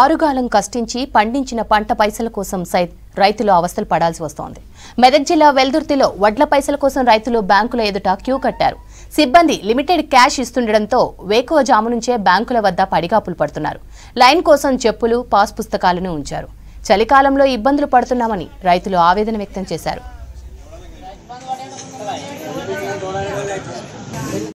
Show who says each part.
Speaker 1: ఆరుగాలం కష్టించి పండించిన పంట పైసల కోసం సైత్ రైతులు అవస్థలు పడాల్సి వస్తోంది మెదక్ జిల్లా వెల్దుర్తిలో వడ్ల పైసల కోసం రైతులు బ్యాంకుల ఎదుట క్యూ కట్టారు సిబ్బంది లిమిటెడ్ క్యాష్ ఇస్తుండటంతో వేకువ జాము నుంచే బ్యాంకుల వద్ద పడిగాపులు పడుతున్నారు లైన్ కోసం చెప్పులు పాస్ పుస్తకాలను ఉంచారు చలికాలంలో ఇబ్బందులు పడుతున్నామని రైతులు ఆవేదన వ్యక్తం చేశారు